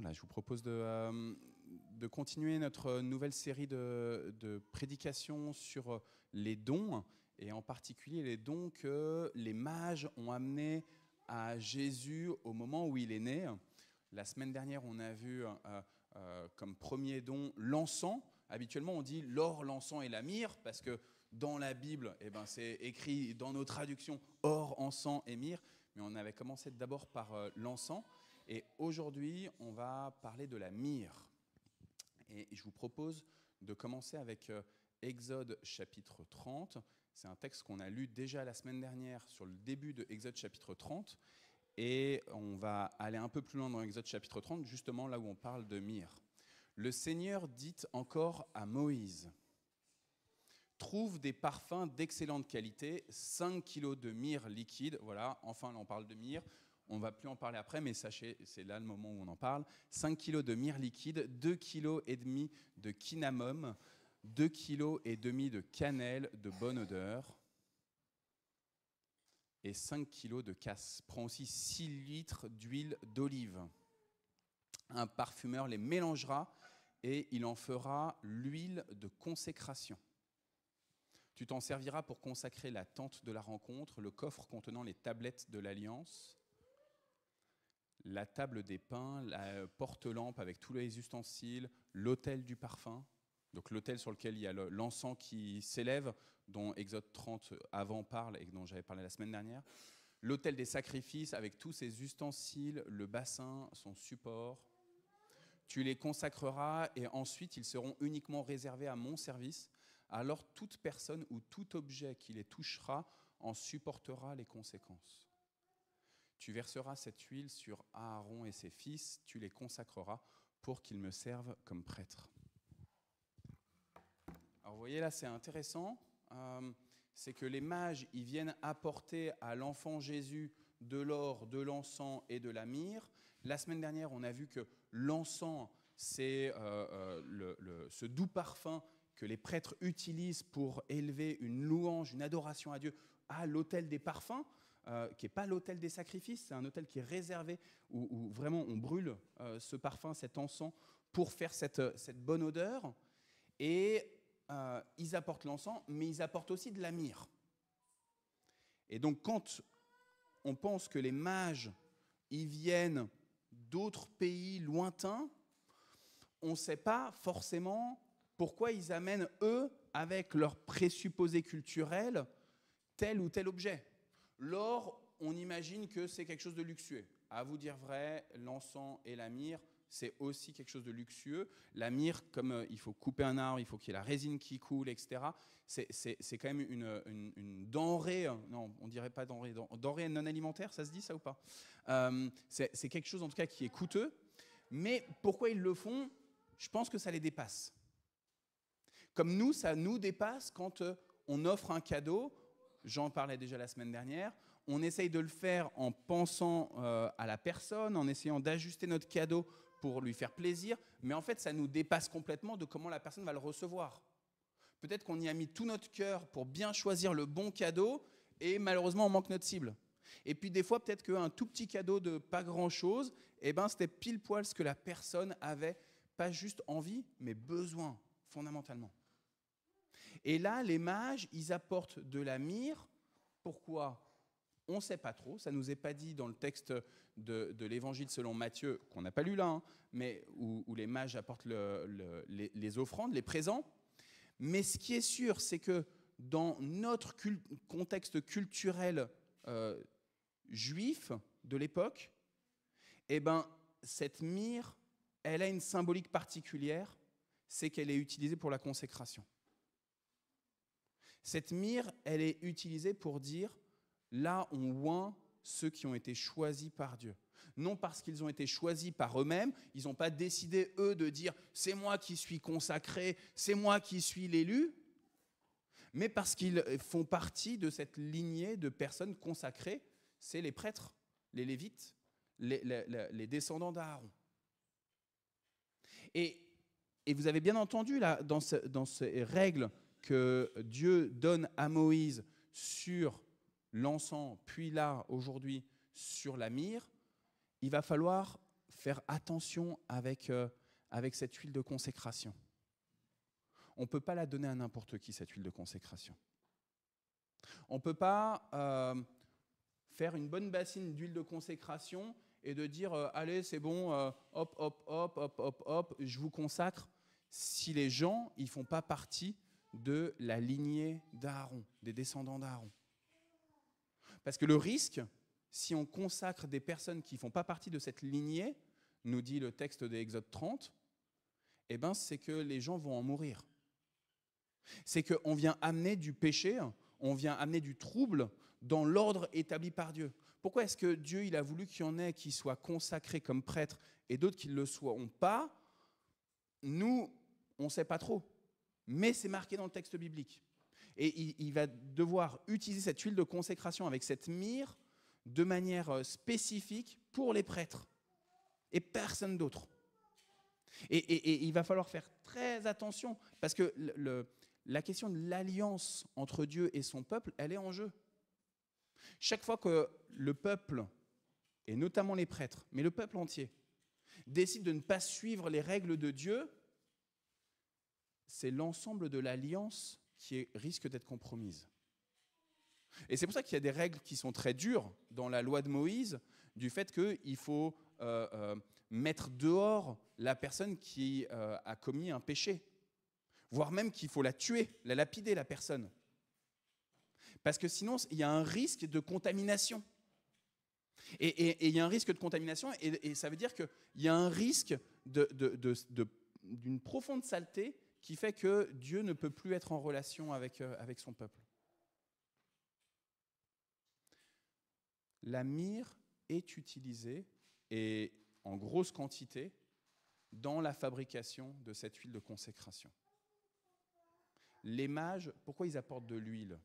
Voilà, je vous propose euh, de, continuer notre nouvelle série de, prédications sur euh, les dons, et en particulier les dons que les mages ont amenés à Jésus au moment où il est né. La semaine dernière, on a vu euh, comme premier don l'encens. Habituellement, on dit l'or, l'encens et la myrrhe, parce que dans la Bible, et eh ben, c'est écrit dans nos traductions or, encens et myrrhe, mais on avait commencé d'abord par l'encens. Et aujourd'hui, on va parler de la myrrhe. Et je vous propose de commencer avec euh, Exode chapitre 30. C'est un texte qu'on a lu déjà la semaine dernière sur le début de Exode chapitre 30. Et on va aller un peu plus loin dans Exode chapitre 30, justement là où on parle de myrrhe. Le Seigneur dit encore à Moïse trouve des parfums d'excellente qualité, 5 kilos de myrrhe liquide, voilà, enfin là on parle de myrrhe, on va plus en parler après, mais sachez, c'est là le moment où on en parle, 5 kg de myrrhe liquide, 2 kg et demi de kinamum, 2 kg et demi de cannelle de bonne odeur et 5 kg de casse. Prends aussi 6 litres d'huile d'olive. Un parfumeur les mélangera et il en fera l'huile de consécration. Tu t'en serviras pour consacrer la tente de la rencontre, le coffre contenant les tablettes de l'alliance, la table des pains, la porte-lampe avec tous les ustensiles, l'autel du parfum, donc l'autel sur lequel il y a l'encens qui s'élève, dont Exode 30 avant parle et dont j'avais parlé la semaine dernière, l'autel des sacrifices avec tous ses ustensiles, le bassin, son support. Tu les consacreras et ensuite ils seront uniquement réservés à mon service. Alors toute personne ou tout objet qui les touchera en supportera les conséquences. Tu verseras cette huile sur Aaron et ses fils, tu les consacreras pour qu'ils me servent comme prêtres. » Alors vous voyez là, c'est intéressant, euh, c'est que les mages, ils viennent apporter à l'enfant Jésus de l'or, de l'encens et de la myrrhe. La semaine dernière, on a vu que l'encens, c'est euh, euh, ce doux parfum que les prêtres utilisent pour élever une louange, une adoration à Dieu à l'autel des parfums. Euh, qui n'est pas l'hôtel des sacrifices, c'est un hôtel qui est réservé, où, vraiment on brûle euh, ce parfum, cet encens, pour faire cette, euh, bonne odeur. Et ils apportent l'encens, mais ils apportent aussi de la myrrhe. Et donc quand on pense que les mages, ils viennent d'autres pays lointains, on ne sait pas forcément pourquoi ils amènent, eux, avec leur présupposé culturel, tel ou tel objet. L'or, on imagine que c'est quelque chose de luxueux. À vous dire vrai, l'encens et la myrrhe, c'est aussi quelque chose de luxueux. La myrrhe, comme euh, il faut couper un arbre, il faut qu'il y ait la résine qui coule, etc., c'est quand même une, denrée, euh, non, on dirait pas denrée, denrée non alimentaire, ça se dit ça ou pas euh, C'est quelque chose en tout cas qui est coûteux, mais pourquoi ils le font Je pense que ça les dépasse. Comme nous, ça nous dépasse quand on offre un cadeau, J'en parlais déjà la semaine dernière. On essaye de le faire en pensant euh, à la personne, en essayant d'ajuster notre cadeau pour lui faire plaisir, mais en fait, ça nous dépasse complètement de comment la personne va le recevoir. Peut-être qu'on y a mis tout notre cœur pour bien choisir le bon cadeau, et malheureusement, on manque notre cible. Et puis des fois, peut-être qu'un tout petit cadeau de pas grand-chose, et eh ben, c'était pile poil ce que la personne avait, pas juste envie, mais besoin, fondamentalement. Et là, les mages, ils apportent de la myrrhe. Pourquoi On ne sait pas trop. Ça ne nous est pas dit dans le texte de, l'évangile selon Matthieu, qu'on n'a pas lu là, hein, mais où, les mages apportent les, offrandes, les présents. Mais ce qui est sûr, c'est que dans notre contexte culturel euh, juif de l'époque, eh ben, cette myrrhe, elle a une symbolique particulière, c'est qu'elle est utilisée pour la consécration. Cette mire, elle est utilisée pour dire, là, on oint ceux qui ont été choisis par Dieu. Non parce qu'ils ont été choisis par eux-mêmes, ils n'ont pas décidé, eux, de dire, c'est moi qui suis consacré, c'est moi qui suis l'élu, mais parce qu'ils font partie de cette lignée de personnes consacrées, c'est les prêtres, les lévites, les, descendants d'Aaron. Et, vous avez bien entendu, là, dans ces règles, que Dieu donne à Moïse sur l'encens, puis là, aujourd'hui, sur la myrrhe, il va falloir faire attention avec, euh, avec cette huile de consécration. On ne peut pas la donner à n'importe qui, cette huile de consécration. On ne peut pas euh, faire une bonne bassine d'huile de consécration et de dire euh, allez, c'est bon, hop, hop, hop, hop, hop, hop, je vous consacre si les gens, ils font pas partie de la lignée d'Aaron, des descendants d'Aaron. Parce que le risque, si on consacre des personnes qui ne font pas partie de cette lignée, nous dit le texte de Exode 30, eh ben, c'est que les gens vont en mourir. C'est qu'on vient amener du péché, on vient amener du trouble dans l'ordre établi par Dieu. Pourquoi est-ce que Dieu il a voulu qu'il y en ait qui soient consacrés comme prêtres et d'autres qui ne le soient pas Nous, on ne sait pas trop mais c'est marqué dans le texte biblique. Et il, va devoir utiliser cette huile de consécration avec cette myrrhe de manière euh, spécifique pour les prêtres et personne d'autre. Et, il va falloir faire très attention parce que la question de l'alliance entre Dieu et son peuple, elle est en jeu. Chaque fois que le peuple, et notamment les prêtres, mais le peuple entier, décide de ne pas suivre les règles de Dieu, c'est l'ensemble de l'alliance qui risque d'être compromise. Et c'est pour ça qu'il y a des règles qui sont très dures dans la loi de Moïse, du fait qu'il faut euh, euh, mettre dehors la personne qui euh, a commis un péché, voire même qu'il faut la tuer, la lapider, la personne. Parce que sinon, il y a un risque de contamination. Et, il y a un risque de contamination, et, ça veut dire qu'il y a un risque d'une profonde saleté qui fait que Dieu ne peut plus être en relation avec, euh, avec son peuple. La myrrhe est utilisée, et en grosse quantité, dans la fabrication de cette huile de consécration. Les mages, pourquoi ils apportent de l'huile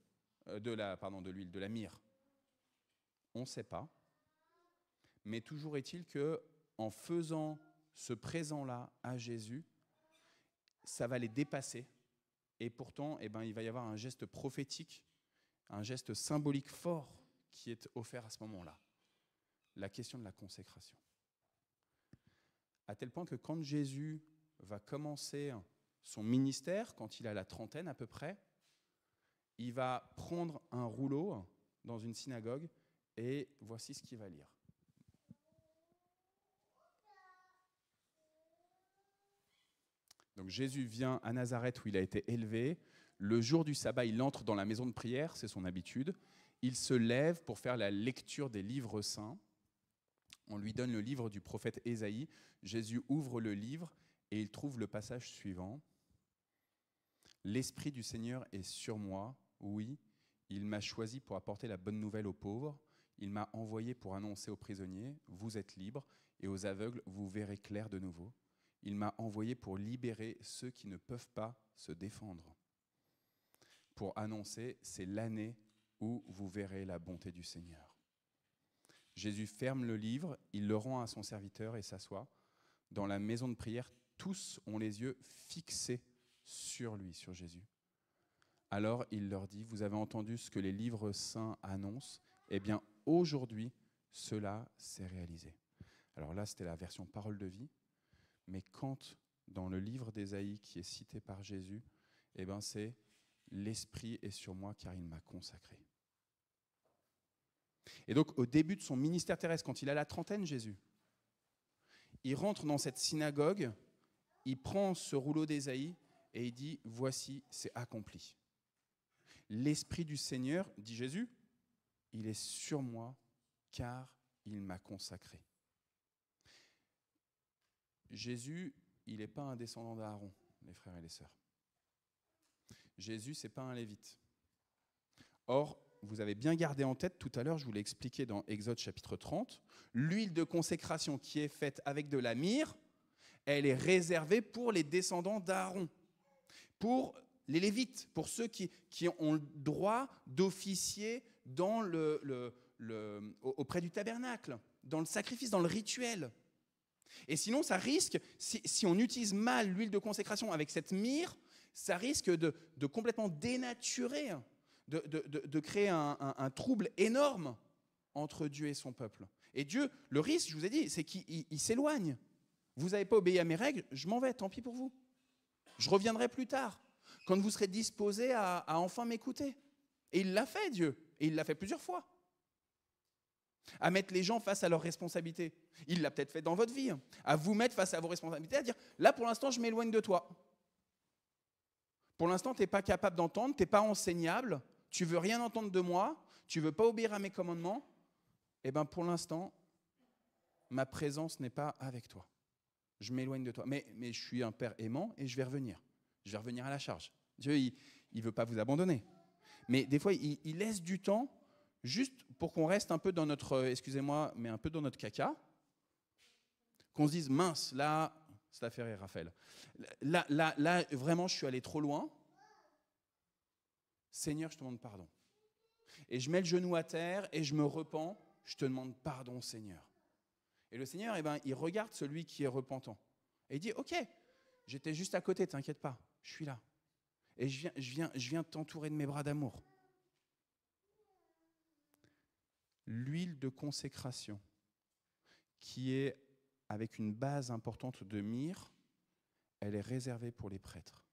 euh, de la, Pardon, de l'huile, de la myrrhe On ne sait pas. Mais toujours est-il que, en faisant ce présent-là à Jésus, ça va les dépasser. Et pourtant, eh ben, il va y avoir un geste prophétique, un geste symbolique fort qui est offert à ce moment-là. La question de la consécration. À tel point que quand Jésus va commencer son ministère, quand il a la trentaine à peu près, il va prendre un rouleau dans une synagogue et voici ce qu'il va lire. Donc Jésus vient à Nazareth où il a été élevé. Le jour du sabbat, il entre dans la maison de prière, c'est son habitude. Il se lève pour faire la lecture des livres saints. On lui donne le livre du prophète Ésaïe. Jésus ouvre le livre et il trouve le passage suivant. L'Esprit du Seigneur est sur moi, oui, il m'a choisi pour apporter la bonne nouvelle aux pauvres, il m'a envoyé pour annoncer aux prisonniers, vous êtes libres, et aux aveugles, vous verrez clair de nouveau, il m'a envoyé pour libérer ceux qui ne peuvent pas se défendre, pour annoncer, c'est l'année où vous verrez la bonté du Seigneur. Jésus ferme le livre, il le rend à son serviteur et s'assoit. Dans la maison de prière, tous ont les yeux fixés sur lui, sur Jésus. Alors il leur dit, vous avez entendu ce que les livres saints annoncent, eh bien aujourd'hui, cela s'est réalisé. Alors là, c'était la version parole de vie. Mais quand, dans le livre d'Ésaïe qui est cité par Jésus, eh ben c'est L'Esprit est sur moi car il m'a consacré. Et donc au début de son ministère terrestre, quand il a la trentaine, Jésus, il rentre dans cette synagogue, il prend ce rouleau d'Ésaïe et il dit, voici, c'est accompli. L'Esprit du Seigneur, dit Jésus, il est sur moi car il m'a consacré. Jésus, il n'est pas un descendant d'Aaron, les frères et les sœurs. Jésus, c'est pas un lévite. Or, vous avez bien gardé en tête, tout à l'heure, je vous l'ai expliqué dans Exode chapitre 30, l'huile de consécration qui est faite avec de la myrrhe, elle est réservée pour les descendants d'Aaron, pour les Lévites, pour ceux qui, ont le droit d'officier auprès du tabernacle, dans le sacrifice, dans le rituel. Et sinon, ça risque, si, on utilise mal l'huile de consécration avec cette myrrhe, ça risque de, complètement dénaturer, de, créer un, trouble énorme entre Dieu et son peuple. Et Dieu, le risque, je vous ai dit, c'est qu'il s'éloigne. Vous n'avez pas obéi à mes règles, je m'en vais, tant pis pour vous. Je reviendrai plus tard, quand vous serez disposé à enfin m'écouter. Et il l'a fait, Dieu, et il l'a fait plusieurs fois à mettre les gens face à leurs responsabilités. Il l'a peut-être fait dans votre vie, hein, à vous mettre face à vos responsabilités, à dire, là pour l'instant je m'éloigne de toi. Pour l'instant tu n'es pas capable d'entendre, tu n'es pas enseignable, tu veux rien entendre de moi, tu veux pas obéir à mes commandements. Eh bien pour l'instant, ma présence n'est pas avec toi. Je m'éloigne de toi. Mais, je suis un père aimant et je vais revenir. Je vais revenir à la charge. Dieu, il ne veut pas vous abandonner. Mais des fois, il laisse du temps juste pour qu'on reste un peu dans notre, euh, excusez-moi, mais un peu dans notre caca, qu'on se dise mince, là, ça fait rire Raphaël. Là, là, là, vraiment, je suis allé trop loin. Seigneur, je te demande pardon. Et je mets le genou à terre et je me repens. Je te demande pardon, Seigneur. Et le Seigneur, eh ben, il regarde celui qui est repentant. Et il dit, OK, j'étais juste à côté, t'inquiète pas, je suis là. Et je viens, je viens, je viens t'entourer de mes bras d'amour. l'huile de consécration, qui est avec une base importante de myrrhe, elle est réservée pour les prêtres.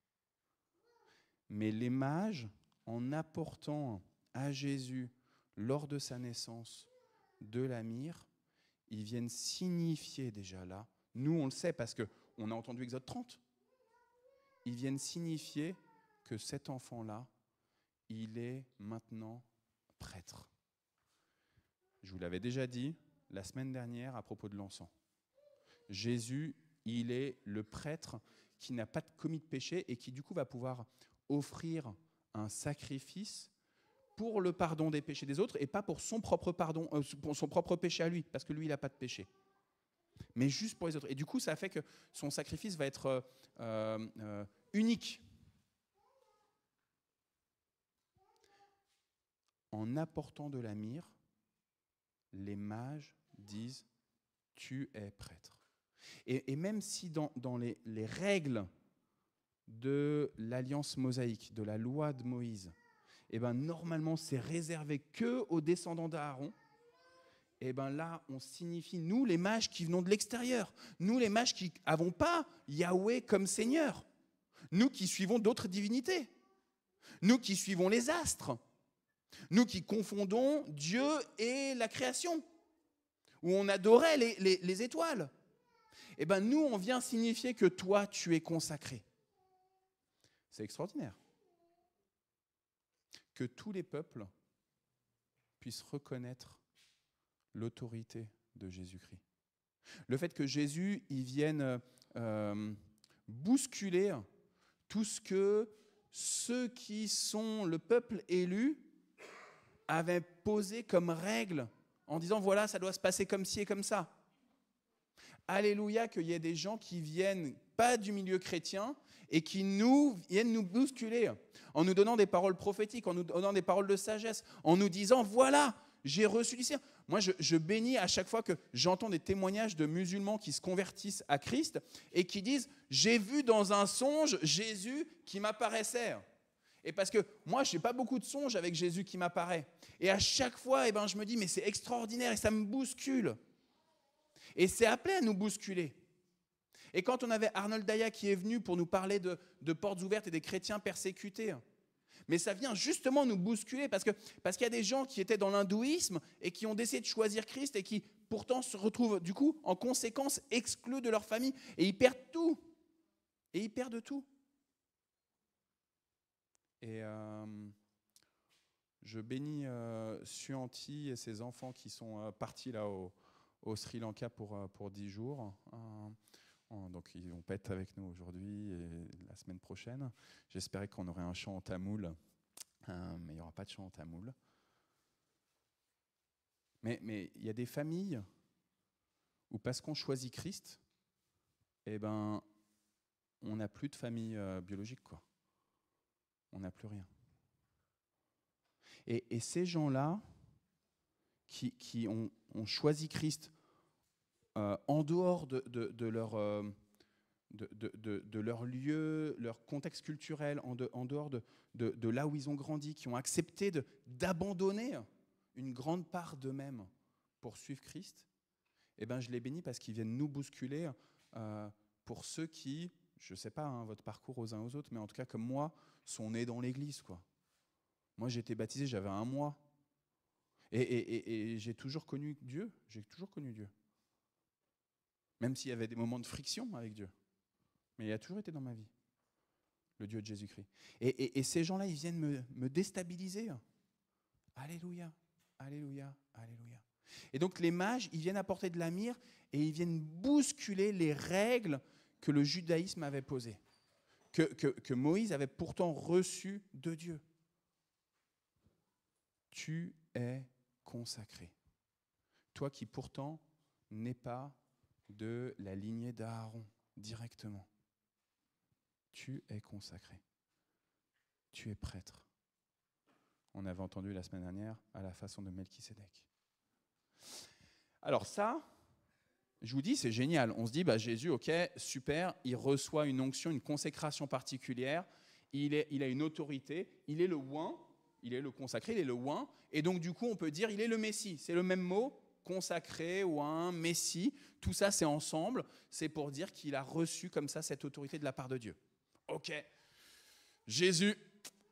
Mais les mages, en apportant à Jésus, lors de sa naissance, de la myrrhe, ils viennent signifier déjà là, nous on le sait parce qu'on a entendu Exode 30, ils viennent signifier que cet enfant-là, il est maintenant prêtre. Je vous l'avais déjà dit la semaine dernière à propos de l'encens. Jésus, il est le prêtre qui n'a pas commis de péché et qui du coup va pouvoir offrir un sacrifice pour le pardon des péchés des autres et pas pour son propre pardon, euh, son propre péché à lui, parce que lui, il n'a pas de péché. Mais juste pour les autres. Et du coup, ça fait que son sacrifice va être euh, euh, unique. En apportant de la myrrhe, les mages disent tu es prêtre. Et, même si dans, les, règles de l'alliance mosaïque, de la loi de Moïse, et eh ben normalement c'est réservé que aux descendants d'Aaron, et eh ben là on signifie nous les mages qui venons de l'extérieur, nous les mages qui n'avons pas Yahweh comme Seigneur, nous qui suivons d'autres divinités, nous qui suivons les astres, nous qui confondons Dieu et la création, où on adorait les, étoiles. Eh bien, nous, on vient signifier que toi, tu es consacré. C'est extraordinaire. Que tous les peuples puissent reconnaître l'autorité de Jésus-Christ. Le fait que Jésus, y vienne euh, bousculer tout ce que ceux qui sont le peuple élu avait posé comme règle en disant voilà, ça doit se passer comme ci et comme ça. Alléluia qu'il y ait des gens qui viennent pas du milieu chrétien et qui nous viennent nous bousculer en nous donnant des paroles prophétiques, en nous donnant des paroles de sagesse, en nous disant voilà, j'ai reçu du ciel. Moi, je, je, bénis à chaque fois que j'entends des témoignages de musulmans qui se convertissent à Christ et qui disent j'ai vu dans un songe Jésus qui m'apparaissait. Et parce que moi, je n'ai pas beaucoup de songes avec Jésus qui m'apparaît. Et à chaque fois, eh ben, je me dis, mais c'est extraordinaire et ça me bouscule. Et c'est appelé à nous bousculer. Et quand on avait Arnold Daya qui est venu pour nous parler de, portes ouvertes et des chrétiens persécutés, mais ça vient justement nous bousculer parce parce qu'il y a des gens qui étaient dans l'hindouisme et qui ont décidé de choisir Christ et qui pourtant se retrouvent du coup en conséquence exclus de leur famille et ils perdent tout. Et ils perdent tout. Et euh, je bénis euh, Suanti et ses enfants qui sont euh, partis là au, Sri Lanka pour, pour 10 jours. Donc ils vont être avec nous aujourd'hui et la semaine prochaine. J'espérais qu'on aurait un chant en tamoul, mais il n'y aura pas de chant en tamoul. Mais il y a des familles où parce qu'on choisit Christ, eh ben, on n'a plus de famille biologique. quoi on n'a plus rien. Et, ces gens-là, qui, ont, choisi Christ euh, en dehors de, leur, euh, de, leur lieu, leur contexte culturel, en, en dehors de, là où ils ont grandi, qui ont accepté d'abandonner une grande part d'eux-mêmes pour suivre Christ, eh ben, je les bénis parce qu'ils viennent nous bousculer euh, pour ceux qui, je ne sais pas hein, votre parcours aux uns aux autres, mais en tout cas comme moi, sont nés dans l'Église. quoi. Moi, j'étais baptisé, j'avais un mois. Et, et, et, j'ai toujours connu Dieu. J'ai toujours connu Dieu. Même s'il y avait des moments de friction avec Dieu. Mais il a toujours été dans ma vie, le Dieu de Jésus-Christ. Et, ces gens-là, ils viennent me, déstabiliser. Alléluia, alléluia, alléluia. Et donc les mages, ils viennent apporter de la myrrhe et ils viennent bousculer les règles que le judaïsme avait posées que, Moïse avait pourtant reçu de Dieu. Tu es consacré. Toi qui pourtant n'es pas de la lignée d'Aaron directement. Tu es consacré. Tu es prêtre. On avait entendu la semaine dernière à la façon de Melchisédek. Alors ça, je vous dis, c'est génial. On se dit, bah, Jésus, ok, super, il reçoit une onction, une consécration particulière, il, est, il a une autorité, il est le oin, il est le consacré, il est le oin, et donc du coup, on peut dire, il est le Messie. C'est le même mot, consacré, un Messie, tout ça, c'est ensemble, c'est pour dire qu'il a reçu comme ça cette autorité de la part de Dieu. Ok, Jésus,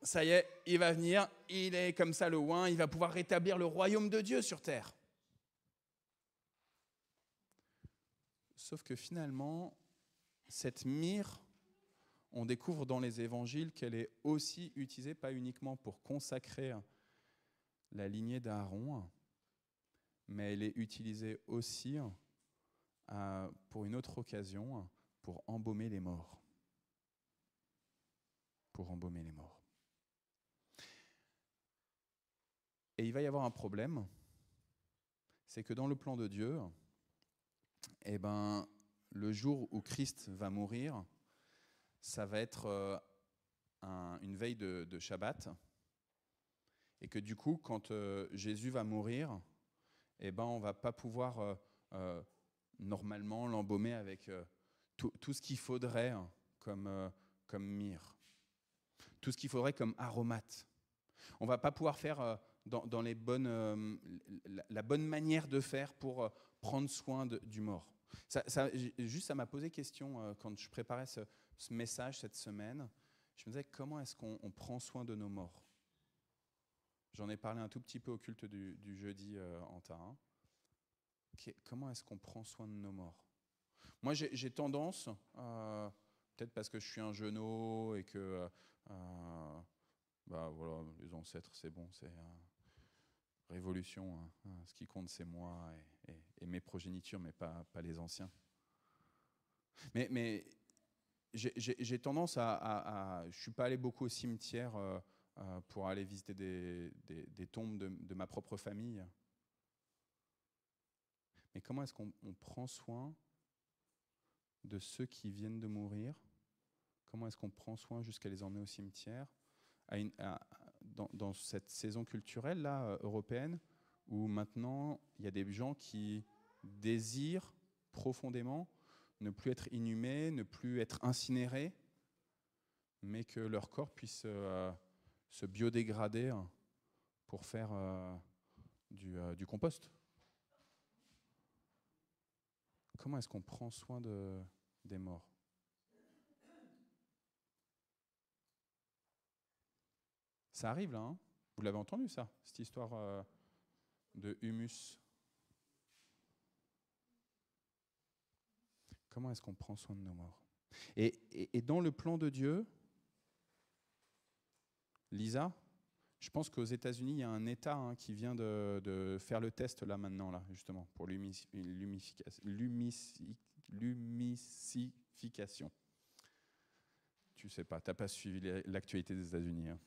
ça y est, il va venir, il est comme ça le oin, il va pouvoir rétablir le royaume de Dieu sur terre. Sauf que finalement, cette myrrhe, on découvre dans les évangiles qu'elle est aussi utilisée, pas uniquement pour consacrer la lignée d'Aaron, mais elle est utilisée aussi euh, pour une autre occasion, pour embaumer les morts. Pour embaumer les morts. Et il va y avoir un problème, c'est que dans le plan de Dieu, eh ben, le jour où Christ va mourir, ça va être euh, une veille de, Shabbat. Et que du coup, quand euh, Jésus va mourir, eh ben, on va pas pouvoir euh, normalement l'embaumer avec tout, ce qu'il faudrait hein, comme, comme myrrhe, tout ce qu'il faudrait comme aromate. On va pas pouvoir faire dans, les bonnes, la, bonne manière de faire pour prendre soin du mort. Ça, juste, ça m'a posé question euh, quand je préparais ce, message cette semaine. Je me disais, comment est-ce qu'on prend soin de nos morts J'en ai parlé un tout petit peu au culte du, jeudi euh, en Tarin. Hein. comment est-ce qu'on prend soin de nos morts Moi, j'ai tendance, euh, peut-être parce que je suis un genou et que bah, voilà, les ancêtres, c'est bon, c'est révolution, hein. ah, ce qui compte c'est moi et, mes progénitures, mais pas, pas les anciens. Mais, mais j'ai tendance à, Je ne suis pas allé beaucoup au cimetière euh, euh, pour aller visiter des, tombes de, ma propre famille. Mais comment est-ce qu'on prend soin de ceux qui viennent de mourir Comment est-ce qu'on prend soin jusqu'à les emmener au cimetière à, dans, cette saison culturelle là, euh, européenne où maintenant il y a des gens qui désirent profondément ne plus être inhumés, ne plus être incinérés, mais que leur corps puisse euh, se biodégrader hein, pour faire euh, du, compost. Comment est-ce qu'on prend soin des morts Ça arrive là, hein. vous l'avez entendu ça, cette histoire euh, de humus. Comment est-ce qu'on prend soin de nos morts et, dans le plan de Dieu, Lisa, je pense qu'aux États-Unis, il y a un État hein, qui vient de, faire le test là maintenant, là, justement, pour l'humicification. Tu sais pas, tu n'as pas suivi l'actualité des États-Unis. Hein.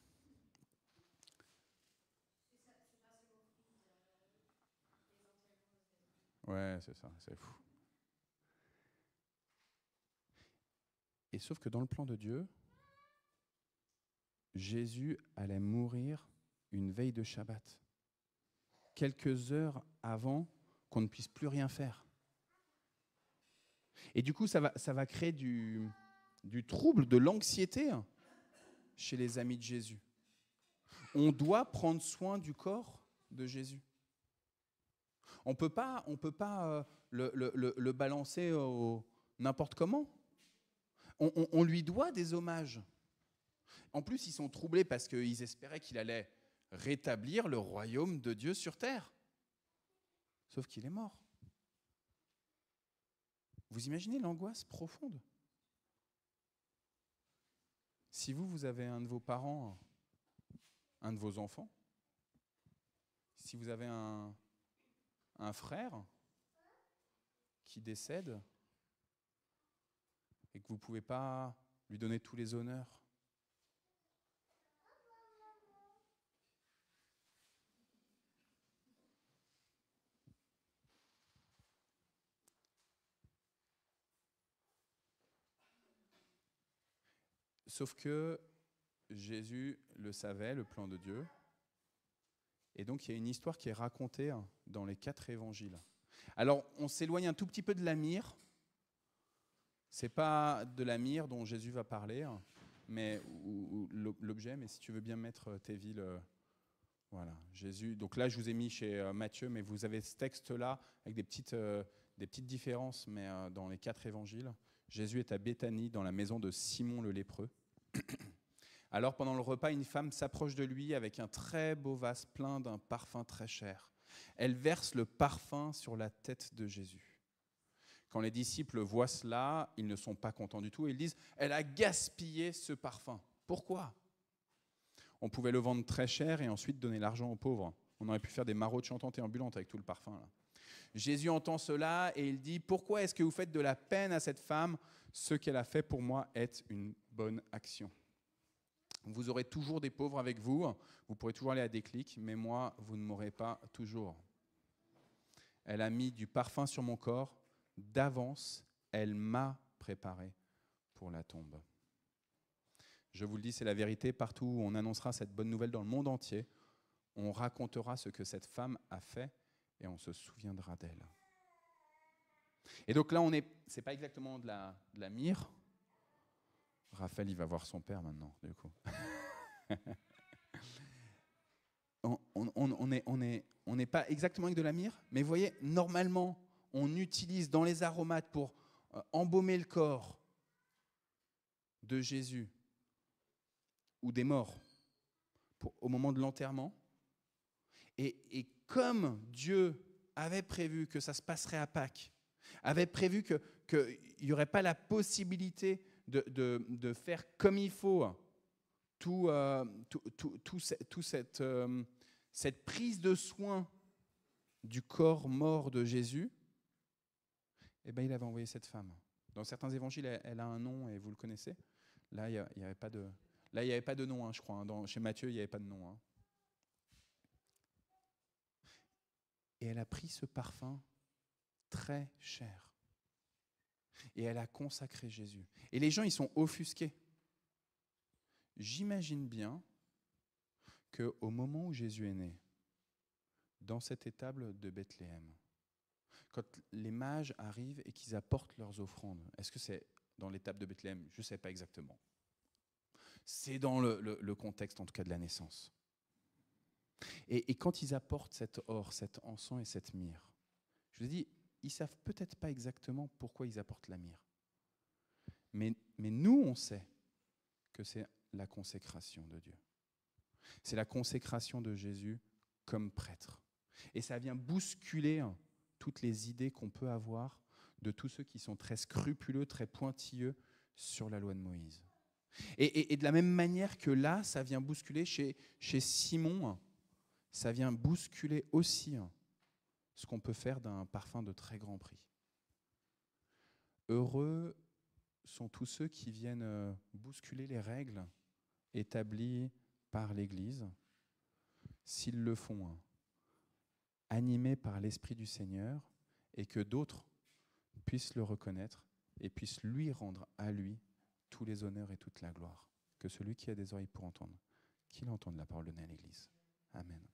Ouais, c'est ça, c'est fou. Et sauf que dans le plan de Dieu, Jésus allait mourir une veille de Shabbat, quelques heures avant qu'on ne puisse plus rien faire. Et du coup, ça va, ça va créer du, du trouble, de l'anxiété chez les amis de Jésus. On doit prendre soin du corps de Jésus. On peut pas, on peut pas euh, le, balancer au n'importe comment. On, on, lui doit des hommages. En plus, ils sont troublés parce qu'ils espéraient qu'il allait rétablir le royaume de Dieu sur terre. Sauf qu'il est mort. Vous imaginez l'angoisse profonde Si vous, vous avez un de vos parents, un de vos enfants, si vous avez un, un frère qui décède et que vous ne pouvez pas lui donner tous les honneurs. Sauf que Jésus le savait, le plan de Dieu. Et donc il y a une histoire qui est racontée hein, dans les quatre évangiles. Alors on s'éloigne un tout petit peu de la Mire. C'est pas de la Mire dont Jésus va parler, hein, mais l'objet. Mais si tu veux bien mettre euh, tes villes, euh, voilà. Jésus. Donc là je vous ai mis chez euh, Matthieu, mais vous avez ce texte-là avec des petites, des petites différences, mais dans les quatre évangiles. Jésus est à Béthanie, dans la maison de Simon le lépreux. Alors pendant le repas, une femme s'approche de lui avec un très beau vase plein d'un parfum très cher. Elle verse le parfum sur la tête de Jésus. Quand les disciples voient cela, ils ne sont pas contents du tout. Ils disent, elle a gaspillé ce parfum. Pourquoi On pouvait le vendre très cher et ensuite donner l'argent aux pauvres. On aurait pu faire des maraudes chantantes et ambulantes avec tout le parfum. Jésus entend cela et il dit, pourquoi est-ce que vous faites de la peine à cette femme Ce qu'elle a fait pour moi est une bonne action. Vous aurez toujours des pauvres avec vous, vous pourrez toujours aller à des clics, mais moi, vous ne m'aurez pas toujours. Elle a mis du parfum sur mon corps, d'avance, elle m'a préparé pour la tombe. Je vous le dis, c'est la vérité, partout où on annoncera cette bonne nouvelle dans le monde entier, on racontera ce que cette femme a fait et on se souviendra d'elle. Et donc là, on est, c'est pas exactement de la, de la Raphaël, il va voir son père maintenant, du coup. on n'est on est, on pas exactement avec de la myrrhe, mais vous voyez, normalement, on utilise dans les aromates pour euh, embaumer le corps de Jésus ou des morts au moment de l'enterrement. Et, comme Dieu avait prévu que ça se passerait à Pâques, avait prévu qu'il n'y aurait pas la possibilité de, faire comme il faut tout, euh, tout, tout, cette, euh, cette, prise de soin du corps mort de Jésus, eh ben, il avait envoyé cette femme. Dans certains évangiles, elle, a un nom et vous le connaissez. Là, il n'y avait pas de, là, il avait pas de nom, hein, je crois. Hein. Dans, chez Matthieu, il n'y avait pas de nom. Hein. Et elle a pris ce parfum très cher et elle a consacré Jésus. Et les gens, ils sont offusqués. J'imagine bien qu'au moment où Jésus est né, dans cette étable de Bethléem, quand les mages arrivent et qu'ils apportent leurs offrandes, est-ce que c'est dans l'étable de Bethléem Je ne sais pas exactement. C'est dans le, contexte, en tout cas, de la naissance. Et, quand ils apportent cet or, cet encens et cette myrrhe, je vous dis, ils savent peut-être pas exactement pourquoi ils apportent la mire Mais, mais nous, on sait que c'est la consécration de Dieu. C'est la consécration de Jésus comme prêtre. Et ça vient bousculer hein, toutes les idées qu'on peut avoir de tous ceux qui sont très scrupuleux, très pointilleux sur la loi de Moïse. Et, de la même manière que là, ça vient bousculer chez, chez Simon, hein, ça vient bousculer aussi hein, ce qu'on peut faire d'un parfum de très grand prix. Heureux sont tous ceux qui viennent euh, bousculer les règles établies par l'Église, s'ils le font hein, animés par l'Esprit du Seigneur, et que d'autres puissent le reconnaître et puissent lui rendre à lui tous les honneurs et toute la gloire. Que celui qui a des oreilles pour entendre, qu'il entende la parole donnée à l'Église. Amen.